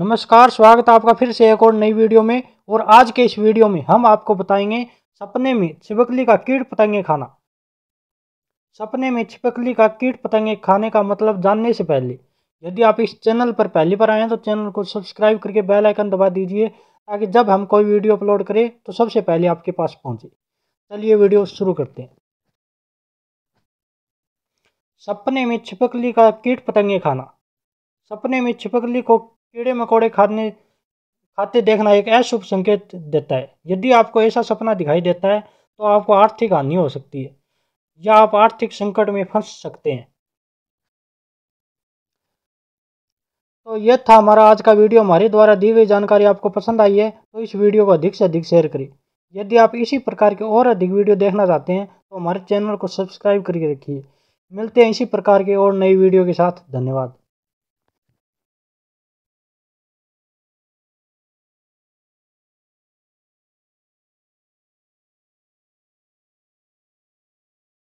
नमस्कार स्वागत आपका फिर से एक और नई वीडियो में और आज के इस वीडियो में हम आपको बताएंगे सपने में छिपकली का कीट पतंगे खाना सपने में छिपकली का कीट पतंगे खाने का मतलब जानने से पहले यदि आप इस चैनल पर पहली बार आए हैं तो चैनल को सब्सक्राइब करके बेल आइकन दबा दीजिए ताकि जब हम कोई वीडियो अपलोड करें तो सबसे पहले आपके पास पहुंचे चलिए वीडियो शुरू करते हैं सपने में छिपकली का कीट पतंगे खाना सपने में छिपकली को कीड़े मकोड़े खाने खाते देखना एक अशुभ संकेत देता है यदि आपको ऐसा सपना दिखाई देता है तो आपको आर्थिक हानि हो सकती है या आप आर्थिक संकट में फंस सकते हैं तो यह था हमारा आज का वीडियो हमारे द्वारा दी गई जानकारी आपको पसंद आई है तो इस वीडियो को अधिक से अधिक शेयर करें यदि आप इसी प्रकार के और अधिक वीडियो देखना चाहते हैं तो हमारे चैनल को सब्सक्राइब करके रखिए मिलते हैं इसी प्रकार के और नई वीडियो के साथ धन्यवाद